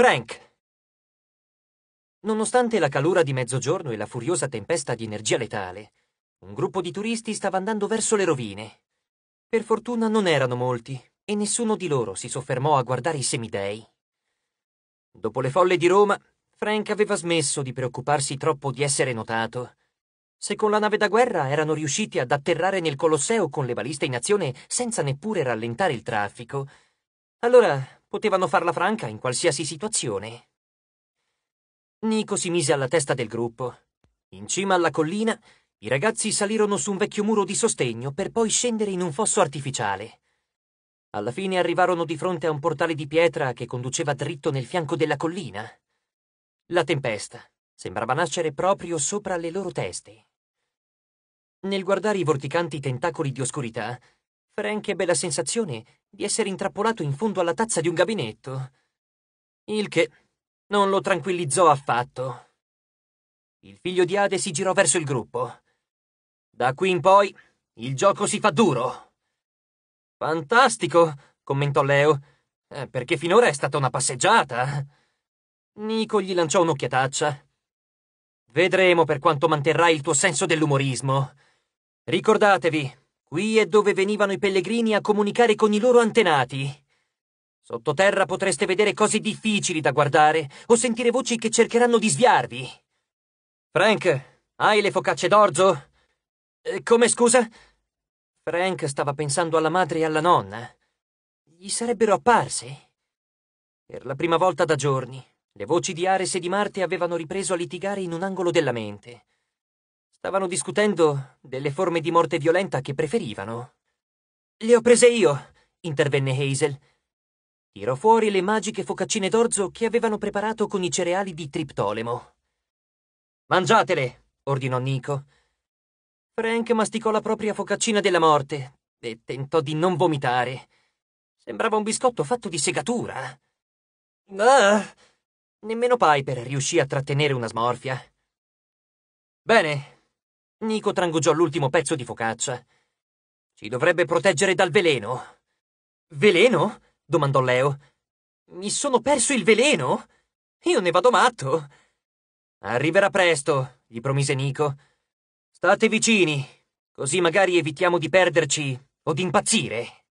Frank! Nonostante la calura di mezzogiorno e la furiosa tempesta di energia letale, un gruppo di turisti stava andando verso le rovine. Per fortuna non erano molti e nessuno di loro si soffermò a guardare i semidei. Dopo le folle di Roma, Frank aveva smesso di preoccuparsi troppo di essere notato. Se con la nave da guerra erano riusciti ad atterrare nel Colosseo con le baliste in azione senza neppure rallentare il traffico, allora Potevano farla franca in qualsiasi situazione. Nico si mise alla testa del gruppo. In cima alla collina, i ragazzi salirono su un vecchio muro di sostegno per poi scendere in un fosso artificiale. Alla fine arrivarono di fronte a un portale di pietra che conduceva dritto nel fianco della collina. La tempesta sembrava nascere proprio sopra le loro teste. Nel guardare i vorticanti tentacoli di oscurità, Frank eh, ebbe la sensazione di essere intrappolato in fondo alla tazza di un gabinetto, il che non lo tranquillizzò affatto. Il figlio di Ade si girò verso il gruppo. Da qui in poi il gioco si fa duro. Fantastico, commentò Leo, eh, perché finora è stata una passeggiata. Nico gli lanciò un'occhiataccia. Vedremo per quanto manterrai il tuo senso dell'umorismo. Ricordatevi, Qui è dove venivano i pellegrini a comunicare con i loro antenati. Sottoterra potreste vedere cose difficili da guardare o sentire voci che cercheranno di sviarvi. Frank, hai le focacce d'orzo? Eh, come scusa? Frank stava pensando alla madre e alla nonna. Gli sarebbero apparse. Per la prima volta da giorni, le voci di Ares e di Marte avevano ripreso a litigare in un angolo della mente. Stavano discutendo delle forme di morte violenta che preferivano. Le ho prese io, intervenne Hazel. Tirò fuori le magiche focaccine d'orzo che avevano preparato con i cereali di Triptolemo. Mangiatele, ordinò Nico. Frank masticò la propria focaccina della morte e tentò di non vomitare. Sembrava un biscotto fatto di segatura. Ah! Nemmeno Piper riuscì a trattenere una smorfia. Bene, Nico trangugiò l'ultimo pezzo di focaccia. Ci dovrebbe proteggere dal veleno. Veleno? domandò Leo. Mi sono perso il veleno? Io ne vado matto. Arriverà presto, gli promise Nico. State vicini, così magari evitiamo di perderci o di impazzire.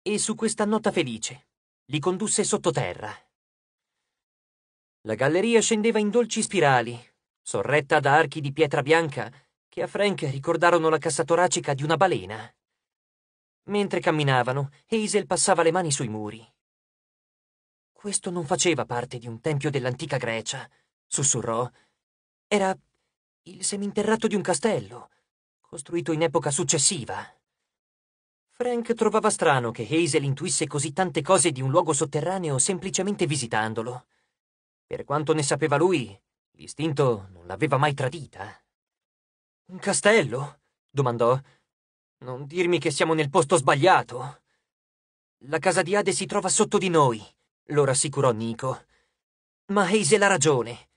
E su questa nota felice li condusse sottoterra. La galleria scendeva in dolci spirali, sorretta da archi di pietra bianca che a Frank ricordarono la cassa toracica di una balena. Mentre camminavano, Hazel passava le mani sui muri. Questo non faceva parte di un tempio dell'antica Grecia, sussurrò. Era il seminterrato di un castello, costruito in epoca successiva. Frank trovava strano che Hazel intuisse così tante cose di un luogo sotterraneo semplicemente visitandolo. Per quanto ne sapeva lui, L'istinto non l'aveva mai tradita. Eh? Un castello? domandò. Non dirmi che siamo nel posto sbagliato. La casa di Ade si trova sotto di noi, lo rassicurò Nico. Ma Hazel ha ragione.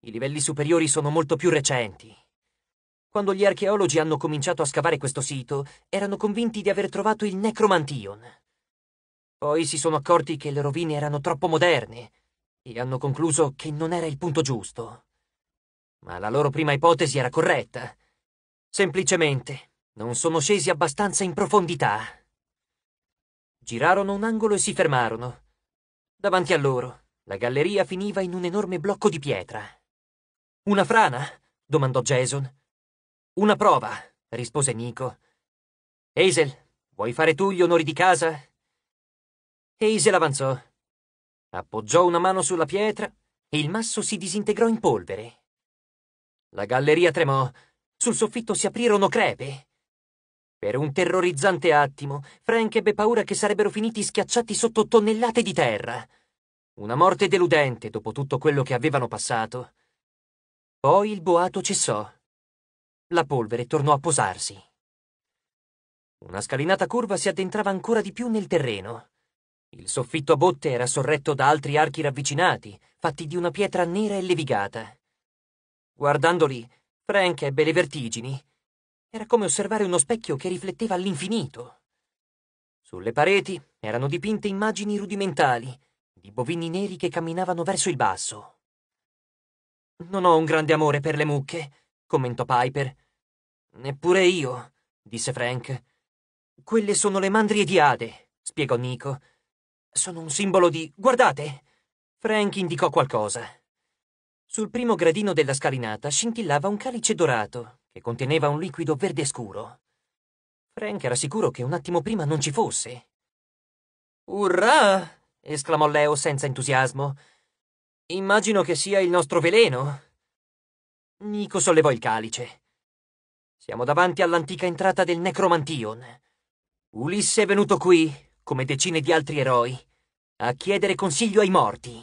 I livelli superiori sono molto più recenti. Quando gli archeologi hanno cominciato a scavare questo sito, erano convinti di aver trovato il Necromantion. Poi si sono accorti che le rovine erano troppo moderne e hanno concluso che non era il punto giusto ma la loro prima ipotesi era corretta. Semplicemente, non sono scesi abbastanza in profondità. Girarono un angolo e si fermarono. Davanti a loro, la galleria finiva in un enorme blocco di pietra. Una frana? domandò Jason. Una prova, rispose Nico. Hazel, vuoi fare tu gli onori di casa? Hazel avanzò. Appoggiò una mano sulla pietra e il masso si disintegrò in polvere. La galleria tremò, sul soffitto si aprirono crepe. Per un terrorizzante attimo, Frank ebbe paura che sarebbero finiti schiacciati sotto tonnellate di terra. Una morte deludente dopo tutto quello che avevano passato. Poi il boato cessò. La polvere tornò a posarsi. Una scalinata curva si addentrava ancora di più nel terreno. Il soffitto a botte era sorretto da altri archi ravvicinati, fatti di una pietra nera e levigata. Guardando lì, Frank ebbe le vertigini. Era come osservare uno specchio che rifletteva all'infinito. Sulle pareti erano dipinte immagini rudimentali di bovini neri che camminavano verso il basso. Non ho un grande amore per le mucche, commentò Piper. Neppure io, disse Frank. Quelle sono le mandrie di Ade, spiegò Nico. Sono un simbolo di... Guardate! Frank indicò qualcosa. Sul primo gradino della scalinata scintillava un calice dorato, che conteneva un liquido verde scuro. Frank era sicuro che un attimo prima non ci fosse. Urrà! esclamò Leo senza entusiasmo. Immagino che sia il nostro veleno. Nico sollevò il calice. Siamo davanti all'antica entrata del Necromantion. Ulisse è venuto qui, come decine di altri eroi, a chiedere consiglio ai morti.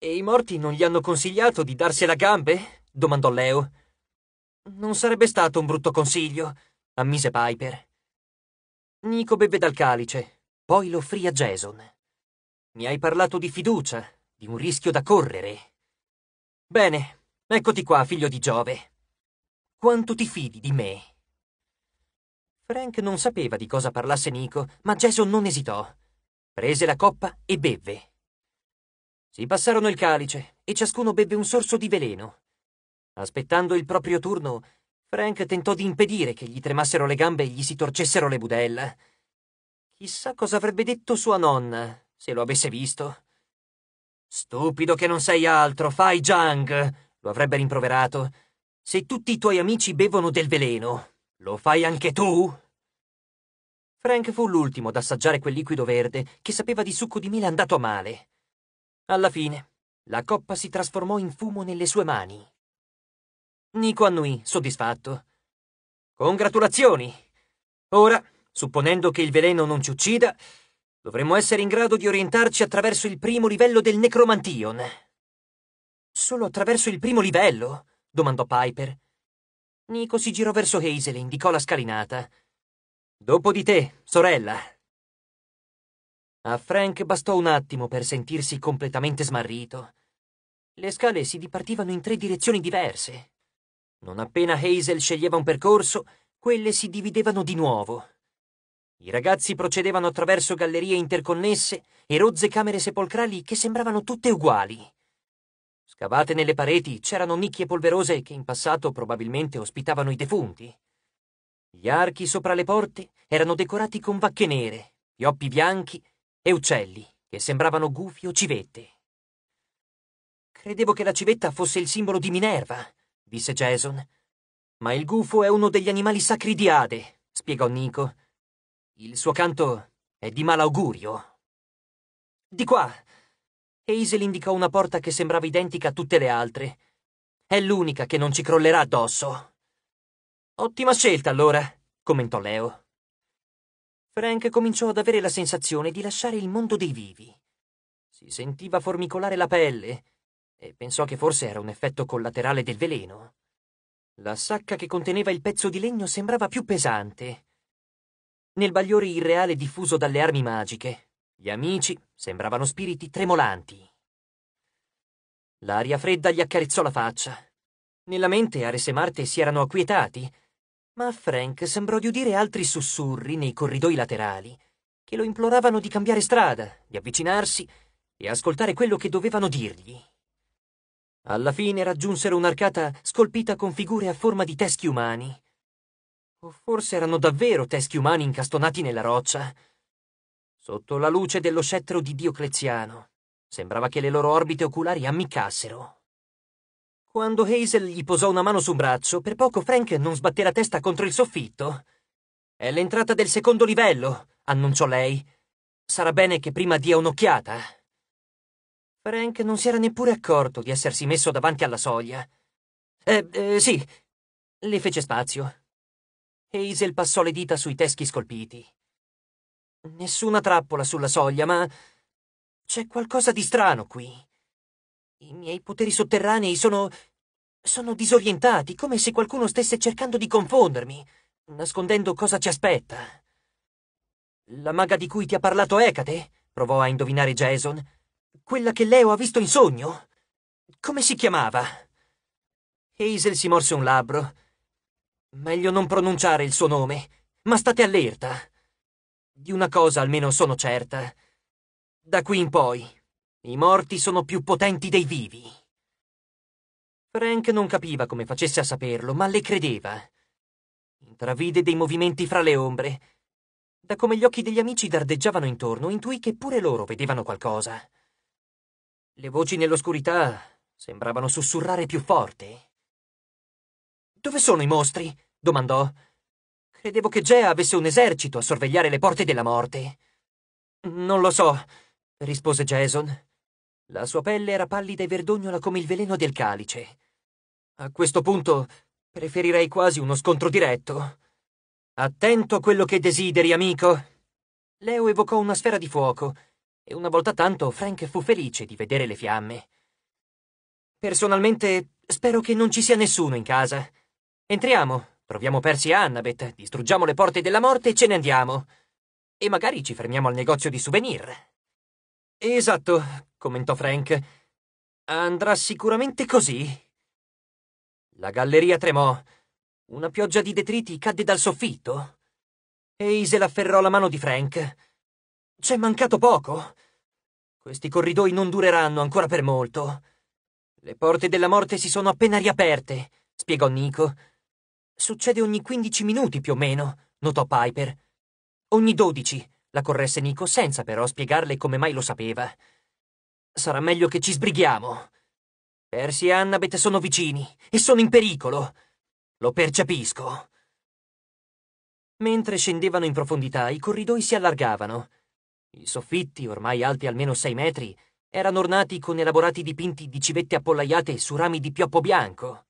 E i morti non gli hanno consigliato di darsela a gambe? domandò Leo. Non sarebbe stato un brutto consiglio, ammise Piper. Nico bevve dal calice, poi lo offrì a Jason. Mi hai parlato di fiducia, di un rischio da correre. Bene, eccoti qua, figlio di Giove. Quanto ti fidi di me? Frank non sapeva di cosa parlasse Nico, ma Jason non esitò. Prese la coppa e bevve. Si passarono il calice e ciascuno beve un sorso di veleno. Aspettando il proprio turno, Frank tentò di impedire che gli tremassero le gambe e gli si torcessero le budella. Chissà cosa avrebbe detto sua nonna se lo avesse visto. Stupido che non sei altro, fai Jang! lo avrebbe rimproverato. Se tutti i tuoi amici bevono del veleno, lo fai anche tu? Frank fu l'ultimo ad assaggiare quel liquido verde che sapeva di succo di mele andato a male. Alla fine, la coppa si trasformò in fumo nelle sue mani. Nico annuì, soddisfatto. Congratulazioni! Ora, supponendo che il veleno non ci uccida, dovremmo essere in grado di orientarci attraverso il primo livello del Necromantion. Solo attraverso il primo livello? domandò Piper. Nico si girò verso Hazel e indicò la scalinata. Dopo di te, sorella. A Frank bastò un attimo per sentirsi completamente smarrito. Le scale si dipartivano in tre direzioni diverse. Non appena Hazel sceglieva un percorso, quelle si dividevano di nuovo. I ragazzi procedevano attraverso gallerie interconnesse e rozze camere sepolcrali che sembravano tutte uguali. Scavate nelle pareti c'erano nicchie polverose che in passato probabilmente ospitavano i defunti. Gli archi sopra le porte erano decorati con vacche nere, pioppi bianchi e uccelli, che sembravano gufi o civette. Credevo che la civetta fosse il simbolo di Minerva, disse Jason. Ma il gufo è uno degli animali sacri di Ade, spiegò Nico. Il suo canto è di malaugurio. Di qua! Hazel indicò una porta che sembrava identica a tutte le altre. È l'unica che non ci crollerà addosso. Ottima scelta, allora, commentò Leo. Frank cominciò ad avere la sensazione di lasciare il mondo dei vivi. Si sentiva formicolare la pelle e pensò che forse era un effetto collaterale del veleno. La sacca che conteneva il pezzo di legno sembrava più pesante. Nel bagliore irreale diffuso dalle armi magiche, gli amici sembravano spiriti tremolanti. L'aria fredda gli accarezzò la faccia. Nella mente Ares e Marte si erano acquietati ma a Frank sembrò di udire altri sussurri nei corridoi laterali che lo imploravano di cambiare strada, di avvicinarsi e ascoltare quello che dovevano dirgli. Alla fine raggiunsero un'arcata scolpita con figure a forma di teschi umani. O forse erano davvero teschi umani incastonati nella roccia. Sotto la luce dello scettro di Diocleziano, sembrava che le loro orbite oculari ammiccassero quando Hazel gli posò una mano sul braccio, per poco Frank non sbatté la testa contro il soffitto. È l'entrata del secondo livello, annunciò lei. Sarà bene che prima dia un'occhiata. Frank non si era neppure accorto di essersi messo davanti alla soglia. Eh, eh sì, le fece spazio. Hazel passò le dita sui teschi scolpiti. Nessuna trappola sulla soglia, ma c'è qualcosa di strano qui. I miei poteri sotterranei sono... sono disorientati, come se qualcuno stesse cercando di confondermi, nascondendo cosa ci aspetta. La maga di cui ti ha parlato Ecate? provò a indovinare Jason. Quella che Leo ha visto in sogno. Come si chiamava? Hazel si morse un labbro. Meglio non pronunciare il suo nome, ma state allerta. Di una cosa almeno sono certa. Da qui in poi i morti sono più potenti dei vivi. Frank non capiva come facesse a saperlo, ma le credeva. Intravide dei movimenti fra le ombre. Da come gli occhi degli amici dardeggiavano intorno, intuì che pure loro vedevano qualcosa. Le voci nell'oscurità sembravano sussurrare più forte. Dove sono i mostri? domandò. Credevo che Gea avesse un esercito a sorvegliare le porte della morte. Non lo so, rispose Jason. La sua pelle era pallida e verdognola come il veleno del calice. A questo punto preferirei quasi uno scontro diretto. Attento a quello che desideri, amico. Leo evocò una sfera di fuoco e una volta tanto Frank fu felice di vedere le fiamme. Personalmente spero che non ci sia nessuno in casa. Entriamo, proviamo Percy e Annabeth, distruggiamo le porte della morte e ce ne andiamo. E magari ci fermiamo al negozio di souvenir. Esatto, commentò Frank. Andrà sicuramente così. La galleria tremò. Una pioggia di detriti cadde dal soffitto. Hazel afferrò la mano di Frank. C'è mancato poco. Questi corridoi non dureranno ancora per molto. Le porte della morte si sono appena riaperte, spiegò Nico. Succede ogni quindici minuti più o meno, notò Piper. Ogni dodici la corresse Nico senza però spiegarle come mai lo sapeva. Sarà meglio che ci sbrighiamo. Percy e Annabeth sono vicini e sono in pericolo. Lo percepisco. Mentre scendevano in profondità, i corridoi si allargavano. I soffitti, ormai alti almeno sei metri, erano ornati con elaborati dipinti di civette appollaiate su rami di pioppo bianco.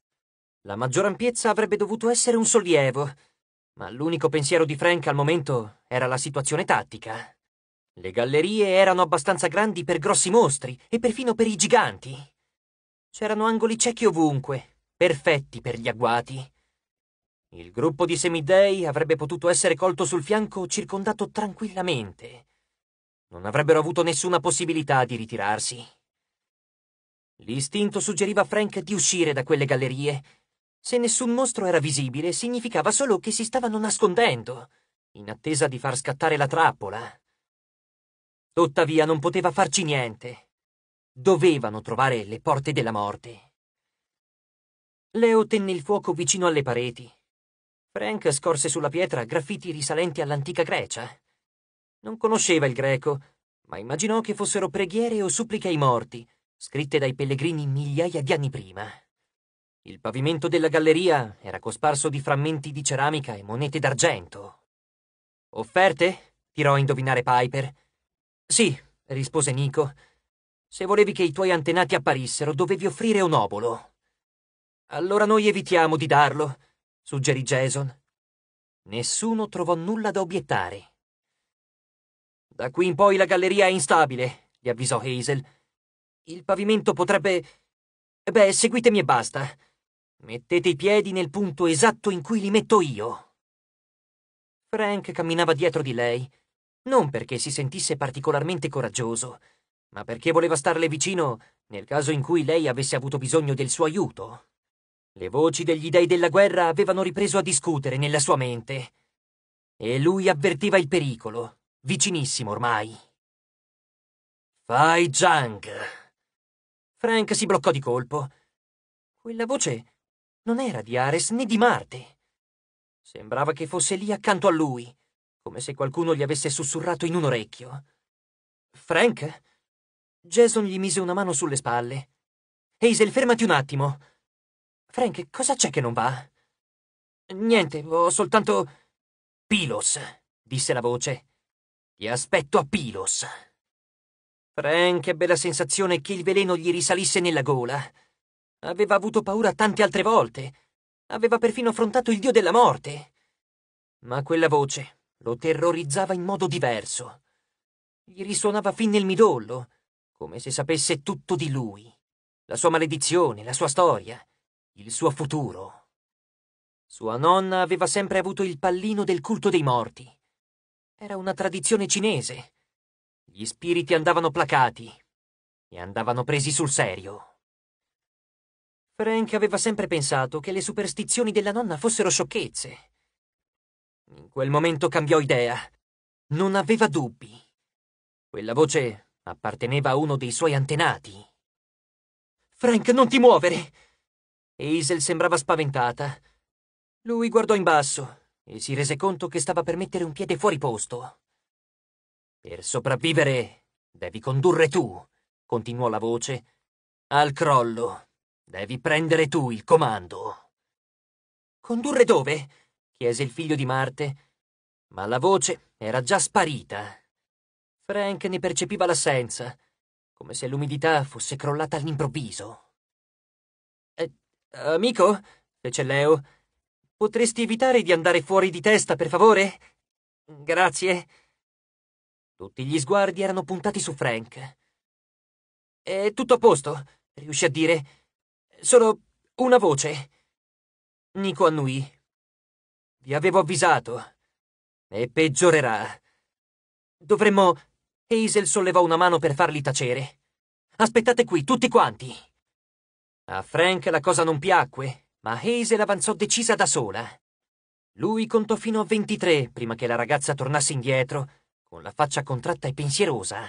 La maggior ampiezza avrebbe dovuto essere un sollievo, ma l'unico pensiero di Frank al momento era la situazione tattica. Le gallerie erano abbastanza grandi per grossi mostri e perfino per i giganti. C'erano angoli ciechi ovunque, perfetti per gli agguati. Il gruppo di semidei avrebbe potuto essere colto sul fianco circondato tranquillamente. Non avrebbero avuto nessuna possibilità di ritirarsi. L'istinto suggeriva a Frank di uscire da quelle gallerie se nessun mostro era visibile, significava solo che si stavano nascondendo, in attesa di far scattare la trappola. Tuttavia non poteva farci niente. Dovevano trovare le porte della morte. Leo tenne il fuoco vicino alle pareti. Frank scorse sulla pietra graffiti risalenti all'antica Grecia. Non conosceva il greco, ma immaginò che fossero preghiere o suppliche ai morti, scritte dai pellegrini migliaia di anni prima. Il pavimento della galleria era cosparso di frammenti di ceramica e monete d'argento. Offerte? tirò a indovinare Piper. Sì, rispose Nico. Se volevi che i tuoi antenati apparissero, dovevi offrire un obolo. Allora noi evitiamo di darlo, suggerì Jason. Nessuno trovò nulla da obiettare. Da qui in poi la galleria è instabile, gli avvisò Hazel. Il pavimento potrebbe... Beh, seguitemi e basta. Mettete i piedi nel punto esatto in cui li metto io. Frank camminava dietro di lei, non perché si sentisse particolarmente coraggioso, ma perché voleva starle vicino nel caso in cui lei avesse avuto bisogno del suo aiuto. Le voci degli dei della guerra avevano ripreso a discutere nella sua mente. E lui avvertiva il pericolo, vicinissimo ormai. Fai Zhang! Frank si bloccò di colpo. Quella voce non era di Ares né di Marte. Sembrava che fosse lì accanto a lui, come se qualcuno gli avesse sussurrato in un orecchio. Frank? Jason gli mise una mano sulle spalle. Hazel, fermati un attimo. Frank, cosa c'è che non va? Niente, ho soltanto... Pilos, disse la voce. Ti aspetto a Pilos. Frank ebbe la sensazione che il veleno gli risalisse nella gola. Aveva avuto paura tante altre volte. Aveva perfino affrontato il dio della morte. Ma quella voce lo terrorizzava in modo diverso. Gli risuonava fin nel midollo, come se sapesse tutto di lui, la sua maledizione, la sua storia, il suo futuro. Sua nonna aveva sempre avuto il pallino del culto dei morti. Era una tradizione cinese. Gli spiriti andavano placati e andavano presi sul serio. Frank aveva sempre pensato che le superstizioni della nonna fossero sciocchezze. In quel momento cambiò idea. Non aveva dubbi. Quella voce apparteneva a uno dei suoi antenati. Frank, non ti muovere! Hazel sembrava spaventata. Lui guardò in basso e si rese conto che stava per mettere un piede fuori posto. Per sopravvivere, devi condurre tu, continuò la voce, al crollo. Devi prendere tu il comando. Condurre dove? chiese il figlio di Marte, ma la voce era già sparita. Frank ne percepiva l'assenza, come se l'umidità fosse crollata all'improvviso. Eh, amico, fece Leo, potresti evitare di andare fuori di testa, per favore? Grazie. Tutti gli sguardi erano puntati su Frank. È tutto a posto, riuscì a dire sono una voce. Nico annui. Vi avevo avvisato. E peggiorerà. Dovremmo... Hazel sollevò una mano per farli tacere. Aspettate qui, tutti quanti. A Frank la cosa non piacque, ma Hazel avanzò decisa da sola. Lui contò fino a 23 prima che la ragazza tornasse indietro, con la faccia contratta e pensierosa.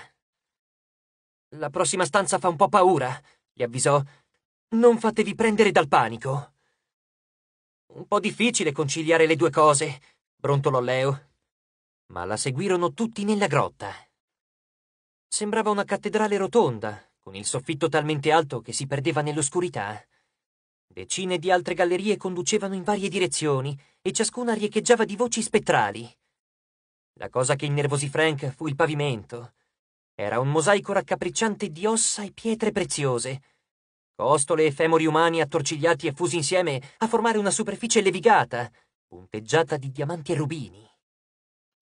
La prossima stanza fa un po' paura, gli avvisò, non fatevi prendere dal panico. Un po' difficile conciliare le due cose, brontolò Leo. Ma la seguirono tutti nella grotta. Sembrava una cattedrale rotonda, con il soffitto talmente alto che si perdeva nell'oscurità. Decine di altre gallerie conducevano in varie direzioni e ciascuna riecheggiava di voci spettrali. La cosa che innervosì Frank fu il pavimento. Era un mosaico raccapricciante di ossa e pietre preziose costole e femori umani attorcigliati e fusi insieme a formare una superficie levigata, punteggiata di diamanti e rubini.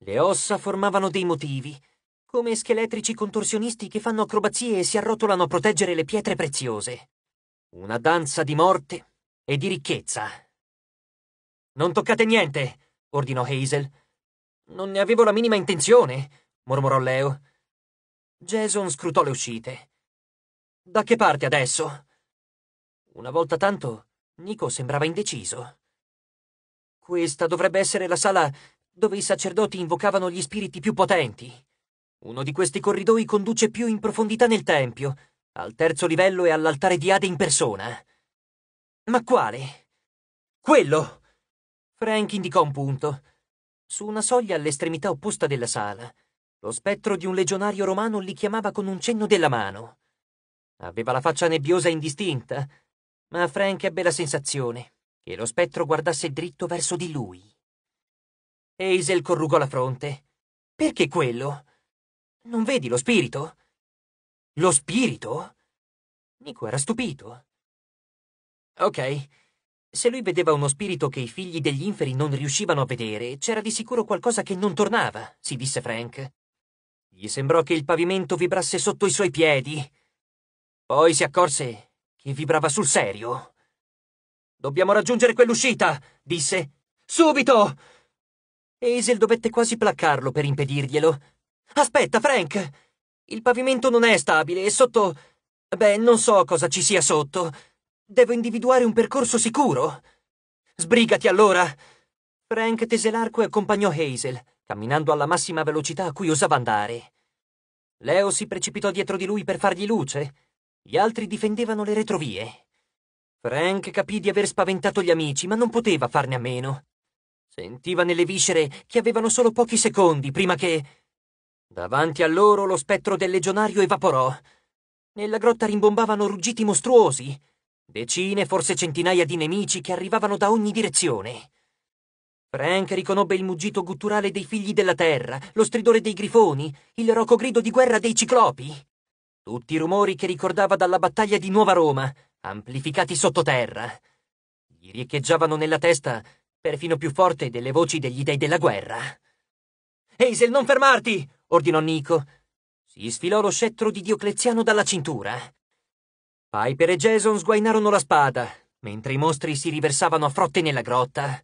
Le ossa formavano dei motivi, come scheletrici contorsionisti che fanno acrobazie e si arrotolano a proteggere le pietre preziose. Una danza di morte e di ricchezza. Non toccate niente, ordinò Hazel. Non ne avevo la minima intenzione, mormorò Leo. Jason scrutò le uscite. Da che parte adesso? Una volta tanto, Nico sembrava indeciso. Questa dovrebbe essere la sala dove i sacerdoti invocavano gli spiriti più potenti. Uno di questi corridoi conduce più in profondità nel tempio, al terzo livello e all'altare di Ade in persona. Ma quale? Quello! Frank indicò un punto. Su una soglia all'estremità opposta della sala, lo spettro di un legionario romano li chiamava con un cenno della mano. Aveva la faccia nebbiosa e indistinta, ma Frank ebbe la sensazione che lo spettro guardasse dritto verso di lui. Hazel corrugò la fronte. Perché quello? Non vedi lo spirito? Lo spirito? Nico era stupito. Ok, se lui vedeva uno spirito che i figli degli inferi non riuscivano a vedere, c'era di sicuro qualcosa che non tornava, si disse Frank. Gli sembrò che il pavimento vibrasse sotto i suoi piedi. Poi si accorse che vibrava sul serio? Dobbiamo raggiungere quell'uscita, disse. Subito! Hazel dovette quasi placcarlo per impedirglielo. Aspetta, Frank! Il pavimento non è stabile e sotto... Beh, non so cosa ci sia sotto. Devo individuare un percorso sicuro. Sbrigati allora! Frank tese l'arco e accompagnò Hazel, camminando alla massima velocità a cui osava andare. Leo si precipitò dietro di lui per fargli luce gli altri difendevano le retrovie. Frank capì di aver spaventato gli amici, ma non poteva farne a meno. Sentiva nelle viscere che avevano solo pochi secondi prima che... Davanti a loro lo spettro del legionario evaporò. Nella grotta rimbombavano ruggiti mostruosi, decine, forse centinaia di nemici che arrivavano da ogni direzione. Frank riconobbe il muggito gutturale dei figli della terra, lo stridore dei grifoni, il roco grido di guerra dei ciclopi. Tutti i rumori che ricordava dalla battaglia di Nuova Roma, amplificati sottoterra. Gli riecheggiavano nella testa, perfino più forte delle voci degli dei della guerra. Eisel, non fermarti! ordinò Nico. Si sfilò lo scettro di Diocleziano dalla cintura. Piper e Jason sguainarono la spada, mentre i mostri si riversavano a frotte nella grotta.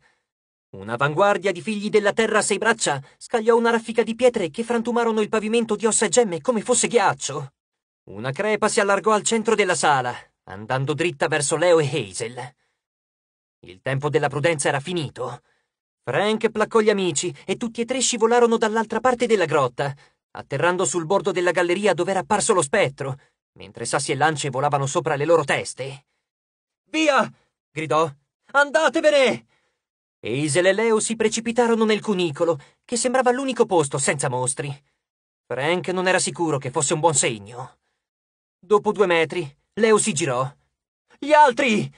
Un'avanguardia di figli della terra a sei braccia scagliò una raffica di pietre che frantumarono il pavimento di ossa e gemme come fosse ghiaccio. Una crepa si allargò al centro della sala, andando dritta verso Leo e Hazel. Il tempo della prudenza era finito. Frank placcò gli amici e tutti e tre scivolarono dall'altra parte della grotta, atterrando sul bordo della galleria dove era apparso lo spettro, mentre sassi e lance volavano sopra le loro teste. Via! gridò. Andatevene! Hazel e Leo si precipitarono nel cunicolo, che sembrava l'unico posto senza mostri. Frank non era sicuro che fosse un buon segno. Dopo due metri, Leo si girò. Gli altri!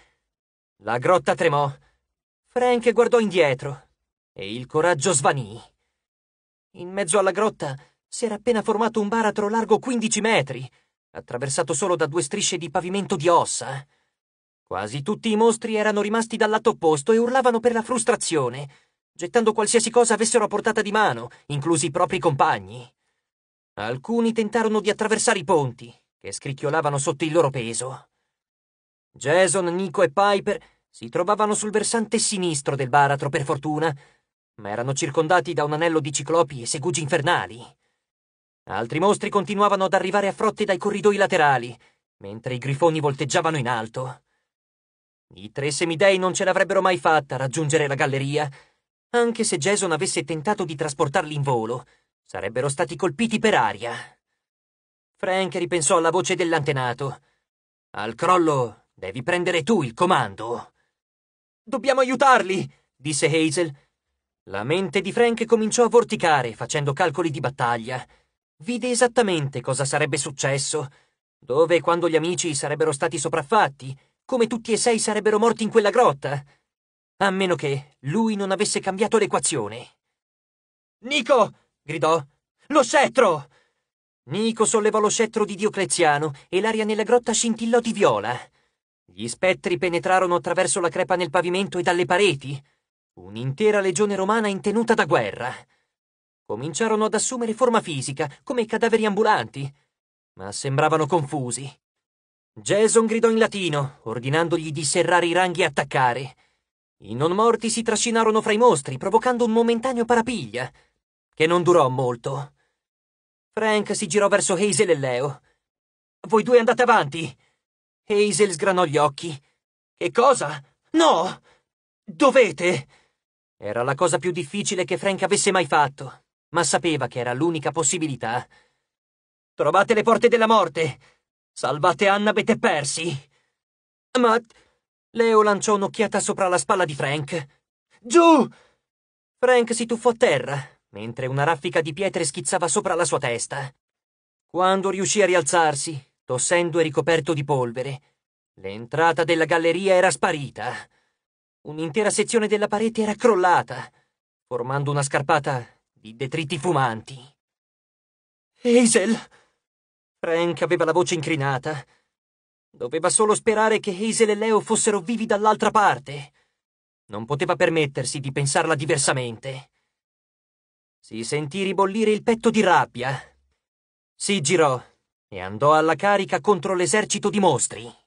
La grotta tremò. Frank guardò indietro e il coraggio svanì. In mezzo alla grotta si era appena formato un baratro largo 15 metri, attraversato solo da due strisce di pavimento di ossa. Quasi tutti i mostri erano rimasti dal lato opposto e urlavano per la frustrazione, gettando qualsiasi cosa avessero a portata di mano, inclusi i propri compagni. Alcuni tentarono di attraversare i ponti, che scricchiolavano sotto il loro peso. Jason, Nico e Piper si trovavano sul versante sinistro del baratro, per fortuna, ma erano circondati da un anello di ciclopi e segugi infernali. Altri mostri continuavano ad arrivare a frotte dai corridoi laterali, mentre i grifoni volteggiavano in alto. I tre semidei non ce l'avrebbero mai fatta a raggiungere la galleria, anche se Jason avesse tentato di trasportarli in volo, sarebbero stati colpiti per aria. Frank ripensò alla voce dell'antenato. Al crollo devi prendere tu il comando. Dobbiamo aiutarli, disse Hazel. La mente di Frank cominciò a vorticare facendo calcoli di battaglia. Vide esattamente cosa sarebbe successo, dove e quando gli amici sarebbero stati sopraffatti, come tutti e sei sarebbero morti in quella grotta. A meno che lui non avesse cambiato l'equazione. Nico! gridò. Lo scettro! Nico sollevò lo scettro di Diocleziano e l'aria nella grotta scintillò di viola. Gli spettri penetrarono attraverso la crepa nel pavimento e dalle pareti. Un'intera legione romana intenuta da guerra. Cominciarono ad assumere forma fisica, come cadaveri ambulanti, ma sembravano confusi. Jason gridò in latino, ordinandogli di serrare i ranghi e attaccare. I non morti si trascinarono fra i mostri, provocando un momentaneo parapiglia, che non durò molto. Frank si girò verso Hazel e Leo. Voi due andate avanti. Hazel sgranò gli occhi. Che cosa? No! Dovete! Era la cosa più difficile che Frank avesse mai fatto, ma sapeva che era l'unica possibilità. Trovate le porte della morte! Salvate Annabeth e Persi! Ma... Leo lanciò un'occhiata sopra la spalla di Frank. Giù! Frank si tuffò a terra, mentre una raffica di pietre schizzava sopra la sua testa. Quando riuscì a rialzarsi, tossendo e ricoperto di polvere, l'entrata della galleria era sparita. Un'intera sezione della parete era crollata, formando una scarpata di detriti fumanti. Hazel! Frank aveva la voce incrinata. Doveva solo sperare che Hazel e Leo fossero vivi dall'altra parte. Non poteva permettersi di pensarla diversamente si sentì ribollire il petto di rabbia. Si girò e andò alla carica contro l'esercito di mostri.